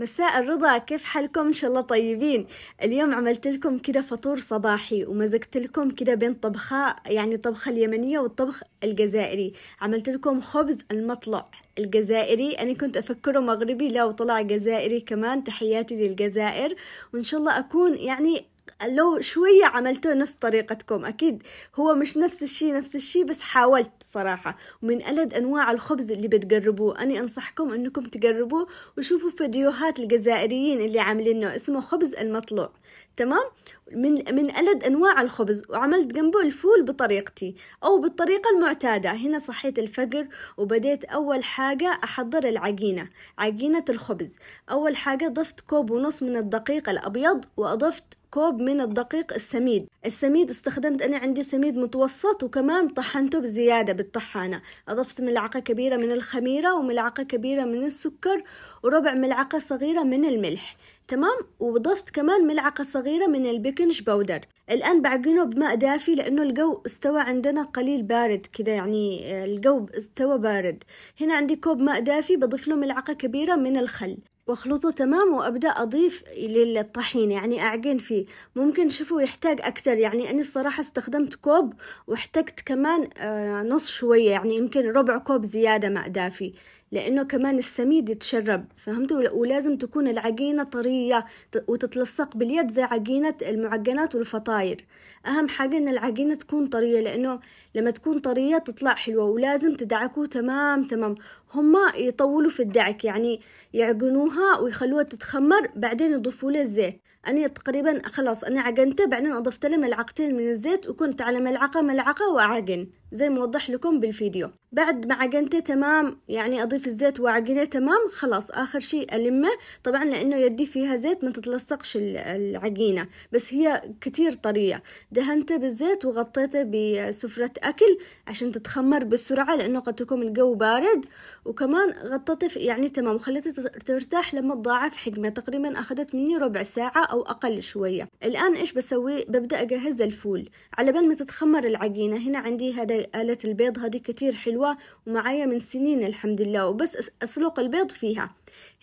مساء الرضا كيف حالكم ان شاء الله طيبين اليوم عملت لكم كده فطور صباحي ومزجت لكم كده بين طبخة يعني طبخة اليمنية والطبخ الجزائري عملت لكم خبز المطلع الجزائري انا كنت افكره مغربي لا وطلع جزائري كمان تحياتي للجزائر وان شاء الله اكون يعني لو شوية عملتوه نفس طريقتكم أكيد هو مش نفس الشي نفس الشي بس حاولت صراحة ومن ألد أنواع الخبز اللي بتقربوه أنا أنصحكم أنكم تقربوه وشوفوا فيديوهات الجزائريين اللي عاملينه اسمه خبز المطلوع تمام من من ألد أنواع الخبز وعملت جنبه الفول بطريقتي أو بالطريقة المعتادة هنا صحيت الفجر وبديت أول حاجة أحضر العجينة عجينة الخبز أول حاجة ضفت كوب ونص من الدقيق الأبيض وأضفت كوب من الدقيق السميد السميد استخدمت أنا عندي سميد متوسط وكمان طحنته بزيادة بالطحانة أضفت ملعقة كبيرة من الخميرة وملعقة كبيرة من السكر وربع ملعقة صغيرة من الملح تمام وضفت كمان ملعقة صغيرة من البيكنج باودر الآن بعجنه بماء دافي لأنه الجو استوى عندنا قليل بارد كذا يعني آه، الجو استوى بارد هنا عندي كوب ماء دافي بضيف له ملعقة كبيرة من الخل واخلطه تمام وابدا اضيف للطحين يعني اعجن فيه ممكن شوفوا يحتاج اكتر يعني انا الصراحه استخدمت كوب واحتجت كمان آه، نص شويه يعني يمكن ربع كوب زياده ماء دافي لأنه كمان السميد يتشرب فهمتوا ولازم تكون العجينة طرية وتتلصق باليد زي عجينة المعجنات والفطاير أهم حاجة إن العجينة تكون طرية لأنه لما تكون طرية تطلع حلوة ولازم تدعكوه تمام تمام هما يطولوا في الدعك يعني يعجنوها ويخلوها تتخمر بعدين يضيفوا لها الزيت اني تقريبا خلاص أنا عجنته بعدين أضفت له ملعقتين من الزيت وكنت على ملعقة ملعقة وأعجن زي ما وضح لكم بالفيديو بعد ما عجنته تمام يعني أضيف الزيت وأعجنه تمام خلاص آخر شيء ألمه طبعا لأنه يدي فيها زيت ما تتلصقش العجينة بس هي كتير طرية دهنته بالزيت وغطيته بسفرة أكل عشان تتخمر بسرعة لأنه قد تكون الجو بارد وكمان غطيته يعني تمام وخليته ترتاح لما تضاعف حجمه تقريبا أخذت مني ربع ساعة أو أقل شوية الآن إيش بسوي ببدأ أجهز الفول على بال ما تتخمر العجينة هنا عندي هذه آلة البيض هذه كتير حلوة ومعايا من سنين الحمد لله وبس أسلق البيض فيها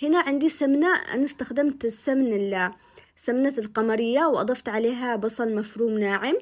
هنا عندي سمنة أنا استخدمت السمن سمنة القمرية وأضفت عليها بصل مفروم ناعم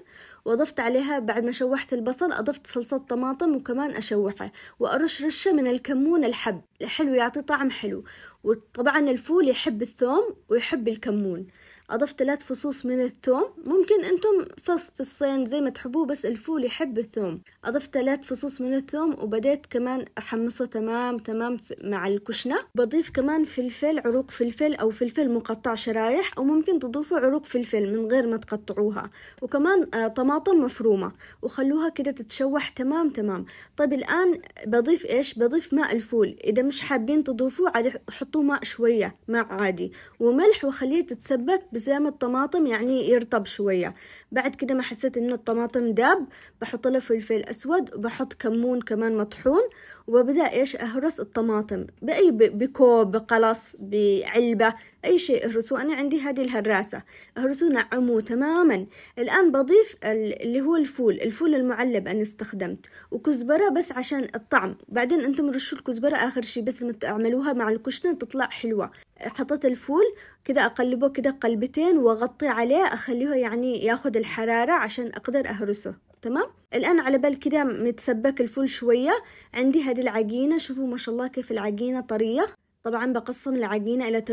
وأضفت عليها بعد ما شوحت البصل أضفت صلصة طماطم وكمان أشوحه وأرش رشة من الكمون الحب الحلو يعطي طعم حلو وطبعا الفول يحب الثوم ويحب الكمون أضفت ثلاث فصوص من الثوم ممكن أنتم فص فصين زي ما تحبوه بس الفول يحب الثوم أضفت ثلاث فصوص من الثوم وبديت كمان أحمصه تمام تمام مع الكشنة بضيف كمان فلفل عروق فلفل أو فلفل مقطع شرايح أو ممكن تضيفوا عروق فلفل من غير ما تقطعوها وكمان آه، طماطم مفرومة وخلوها كده تتشوح تمام تمام طيب الآن بضيف إيش بضيف ماء الفول إذا مش حابين تضيفوه عادي حطوه ماء شوية ماء عادي وملح وخليه تتسبك زي ما الطماطم يعني يرطب شوية بعد كده ما حسيت انه الطماطم داب بحط له فلفل اسود وبحط كمون كمان مطحون وبدأ إيش أهرس الطماطم بأي بكوب بقلص بعلبة أي شيء أهرسوه أنا عندي هذه الهراسة أهرسوه نعموه تماما الآن بضيف اللي هو الفول الفول المعلب أنا استخدمت وكزبرة بس عشان الطعم بعدين أنتم رشوا الكزبرة آخر شيء بس لما تعملوها مع الكشنة تطلع حلوة حطيت الفول كده أقلبه كده قلبتين وأغطي عليه أخليه يعني ياخذ الحرارة عشان أقدر أهرسه تمام الآن على بال كده متسبك الفول شوية عندي هذه العجينة شوفوا ما شاء الله كيف العجينة طرية طبعا بقسم العجينة إلى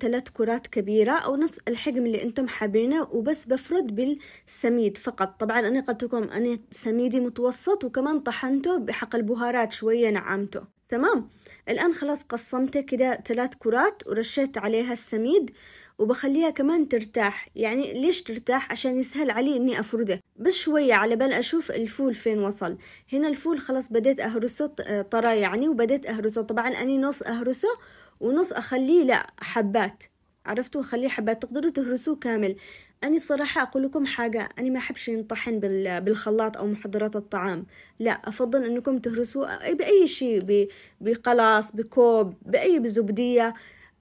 ثلاث كرات كبيرة أو نفس الحجم اللي أنتم حابينه وبس بفرد بالسميد فقط طبعا أنا قلت لكم أنا سميدي متوسط وكمان طحنته بحق البهارات شوية نعمته تمام الآن خلاص قسمته كده ثلاث كرات ورشيت عليها السميد وبخليها كمان ترتاح يعني ليش ترتاح عشان يسهل علي اني افرده بس شوية على بال اشوف الفول فين وصل هنا الفول خلاص بديت اهرسه طرى يعني وبديت اهرسه طبعا اني نص اهرسه ونص اخليه لا حبات عرفتوا اخليه حبات تقدروا تهرسوه كامل اني صراحة أقول لكم حاجة أنا ما أحبش ينطحن بالخلاط أو محضرات الطعام لا أفضل أنكم تهرسوه بأي شيء بقلاص بكوب بأي بزبدية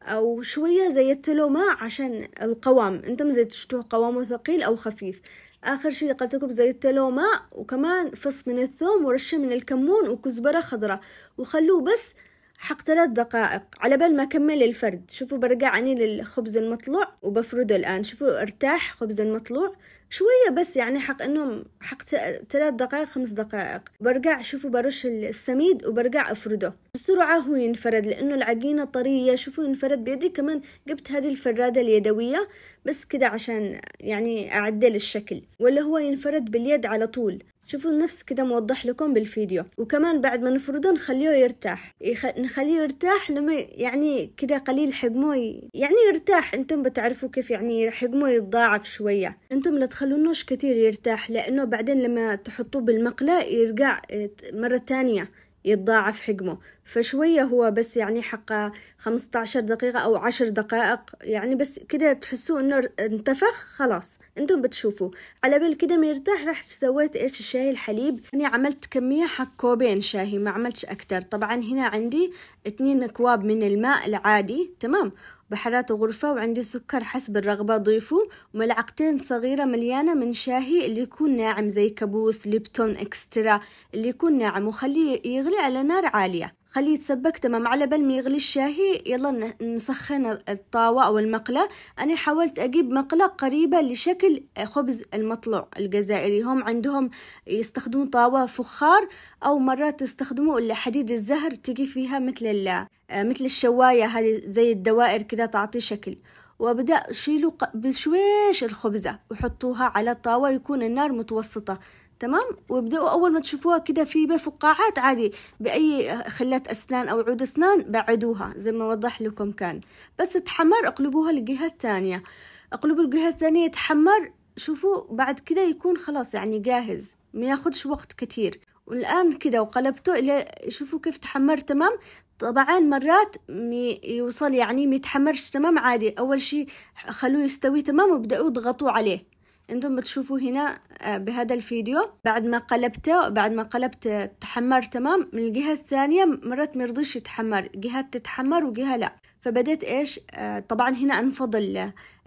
أو شوية زيدت له ماء عشان القوام أنتم زي تشتوه قوامه ثقيل أو خفيف آخر شي قلت لكم زيدت له ماء وكمان فص من الثوم ورشة من الكمون وكزبرة خضراء وخلوه بس حق ثلاث دقائق على بال ما أكمل الفرد شوفوا برجع عني للخبز المطلوع وبفرده الآن شوفوا ارتاح خبز المطلوع شوية بس يعني حق انه حق ثلاث دقائق خمس دقائق برجع شوفوا برش السميد وبرجع افرده بسرعة هو ينفرد لانه العجينة طرية شوفوا ينفرد بيدي كمان جبت هذه الفرادة اليدوية بس كده عشان يعني اعدل الشكل ولا هو ينفرد باليد على طول شوفوا النفس كده موضح لكم بالفيديو وكمان بعد ما نفرده نخليه يرتاح يخ... نخليه يرتاح لما يعني كده قليل حجمه ي... يعني يرتاح انتم بتعرفوا كيف يعني حجمه يتضاعف شوية انتم لا تخلونوش كتير يرتاح لانه بعدين لما تحطوه بالمقلاة يرجع مرة تانية يتضاعف حجمه فشوية هو بس يعني حق 15 دقيقة أو 10 دقائق يعني بس كده تحسوا إنه انتفخ خلاص أنتم بتشوفوا على بال كده مرتاح رحت سويت إيش الشاي الحليب أنا يعني عملت كمية حق كوبين شاهي ما عملتش أكتر طبعا هنا عندي اتنين أكواب من الماء العادي تمام بحرات غرفة وعندي سكر حسب الرغبة ضيفه وملعقتين صغيرة مليانة من شاهي اللي يكون ناعم زي كابوس ليبتون اكسترا اللي يكون ناعم وخليه يغلي على نار عالية خليه يتسبك تمام على بال ما يغلي الشاهي يلا نسخن الطاوة أو المقلة أنا حاولت أجيب مقلة قريبة لشكل خبز المطلوع الجزائري هم عندهم يستخدموا طاوة فخار أو مرات يستخدموا اللي حديد الزهر تجي فيها مثل آه، مثل الشواية هذه زي الدوائر كده تعطي شكل وابدأ شيلوا بشويش الخبزة وحطوها على الطاوة يكون النار متوسطة تمام وابدأوا أول ما تشوفوها كده في بفقاعات عادي بأي خلات أسنان أو عود أسنان بعدوها زي ما وضح لكم كان بس تحمر اقلبوها للجهة الثانية اقلبوا الجهة الثانية يتحمر شوفوا بعد كده يكون خلاص يعني جاهز ما ياخدش وقت كتير والآن كده وقلبته إلى شوفوا كيف تحمر تمام طبعا مرات يوصل يعني ميتحمرش تمام عادي أول شي خلوه يستوي تمام وابدأوا اضغطوا عليه انتم بتشوفوا هنا آه، بهذا الفيديو بعد ما قلبته بعد ما قلبت تحمر تمام من الجهة الثانية مرات مرضيش يتحمر جهات تتحمر وجهة لا فبدأت ايش آه، طبعا هنا انفض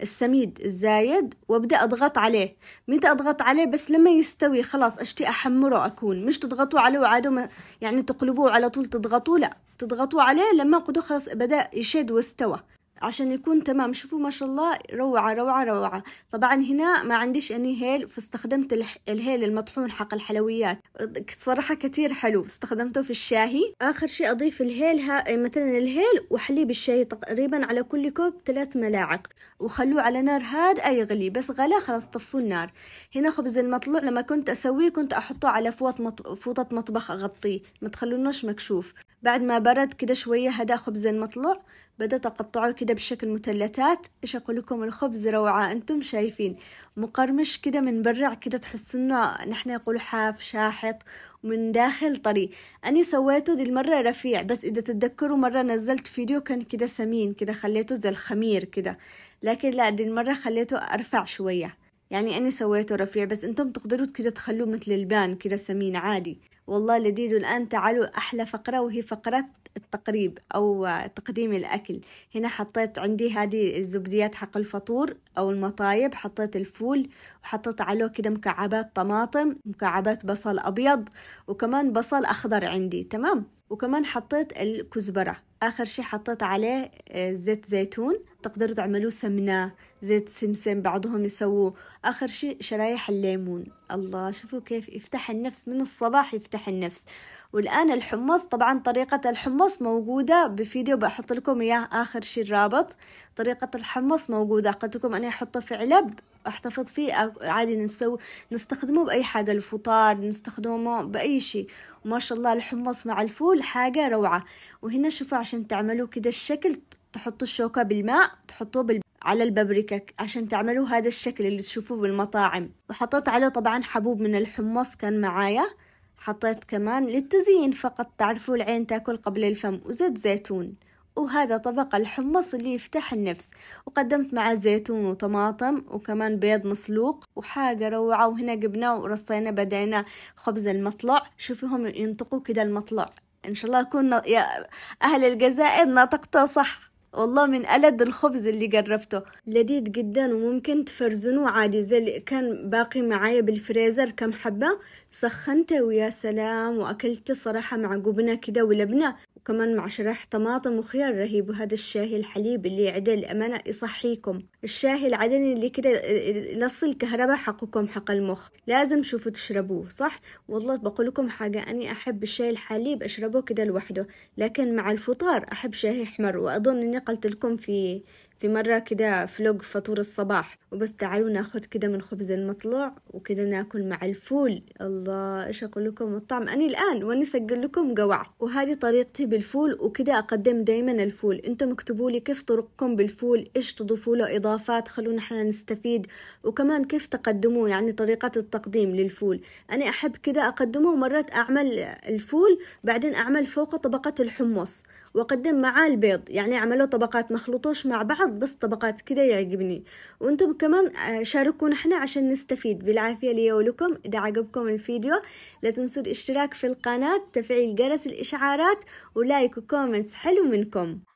السميد الزايد وابدأ اضغط عليه متى اضغط عليه بس لما يستوي خلاص اشتي احمره اكون مش تضغطوا عليه وعادوا يعني تقلبوه على طول تضغطوه لا تضغطوا عليه لما قدو خلاص بدأ يشد واستوى عشان يكون تمام شوفوا ما شاء الله روعة روعة روعة طبعا هنا ما عنديش اني هيل فاستخدمت الهيل المطحون حق الحلويات صراحة كتير حلو استخدمته في الشاهي اخر شيء اضيف الهيل ها مثلا الهيل وحليب الشاي تقريبا على كل كوب ثلاث ملاعق وخلوه على نار هادئة يغلي بس غلا خلاص طفوا النار هنا خبز المطلوع لما كنت اسويه كنت احطه على فوط مط... فوطة مطبخ اغطيه ما تخلونوش مكشوف بعد ما برد كده شوية هدا خبز المطلوع بدأت اقطعه كده كده بشكل مثلثات ايش اقول لكم الخبز روعة انتم شايفين مقرمش كده من برع كده تحس انه نحن يقولوا حاف شاحط ومن داخل طري أنا سويته دي المرة رفيع بس إذا تتذكروا مرة نزلت فيديو كان كده سمين كده خليته زي الخمير كده لكن لا دي المرة خليته أرفع شوية يعني أنا سويته رفيع بس أنتم تقدروا كده تخلوه مثل البان كده سمين عادي والله لذيذ الآن تعالوا أحلى فقرة وهي فقرة التقريب أو تقديم الأكل هنا حطيت عندي هذه الزبديات حق الفطور أو المطايب حطيت الفول وحطيت عليه كده مكعبات طماطم مكعبات بصل أبيض وكمان بصل أخضر عندي تمام وكمان حطيت الكزبرة اخر شي حطيت عليه آه، زيت زيتون تقدروا تعملوا سمنه زيت سمسم بعضهم يسووه اخر شي شرايح الليمون الله شوفوا كيف يفتح النفس من الصباح يفتح النفس والان الحمص طبعا طريقه الحمص موجوده بفيديو بحط لكم اياه اخر شي الرابط طريقه الحمص موجوده قلت لكم اني احطه في علب احتفظ فيه عادي نسوي نستخدمه باي حاجه الفطار نستخدمه باي شيء وما شاء الله الحمص مع الفول حاجة روعة وهنا شوفوا عشان تعملوا كده الشكل تحطوا الشوكة بالماء تحطوه بال... على البابريكا عشان تعملوا هذا الشكل اللي تشوفوه بالمطاعم وحطيت عليه طبعا حبوب من الحمص كان معايا حطيت كمان للتزيين فقط تعرفوا العين تاكل قبل الفم وزيت زيتون وهذا طبق الحمص اللي يفتح النفس وقدمت معه زيتون وطماطم وكمان بيض مسلوق وحاجة روعة وهنا جبناه ورصينا بدينا خبز المطلع شوفوهم ينطقوا كده المطلع ان شاء الله اكون يا اهل الجزائر نطقته صح والله من ألد الخبز اللي جربته لذيذ جدا وممكن تفرزنوه عادي زي اللي كان باقي معايا بالفريزر كم حبة سخنته ويا سلام وأكلته صراحة مع جبنة كده ولبنة كمان مع شرح طماطم وخيار رهيب وهذا الشاهي الحليب اللي عدل أمانة يصحيكم الشاهي العدني اللي كده لص الكهرباء حقكم حق المخ لازم شوفوا تشربوه صح والله بقول لكم حاجة أني أحب الشاي الحليب أشربه كده لوحده لكن مع الفطار أحب شاهي أحمر وأظن أني قلت لكم في في مرة كده فلوق فطور الصباح وبس تعالوا ناخد كده من خبز المطلوع وكده ناكل مع الفول الله ايش اقول لكم الطعم انا الان وانا اسجل لكم جوعت وهذه طريقتي بالفول وكده اقدم دايما الفول انتم اكتبوا لي كيف طرقكم بالفول ايش تضيفوا له اضافات خلونا احنا نستفيد وكمان كيف تقدموه يعني طريقة التقديم للفول انا احب كده اقدمه ومرات اعمل الفول بعدين اعمل فوقه طبقة الحمص واقدم معاه البيض يعني اعمله طبقات مخلوطوش مع بعض البيض بس طبقات كده يعجبني وانتم كمان آه، شاركونا احنا عشان نستفيد بالعافية لي ولكم إذا عجبكم الفيديو لا تنسوا الاشتراك في القناة تفعيل جرس الإشعارات ولايك وكومنتس حلو منكم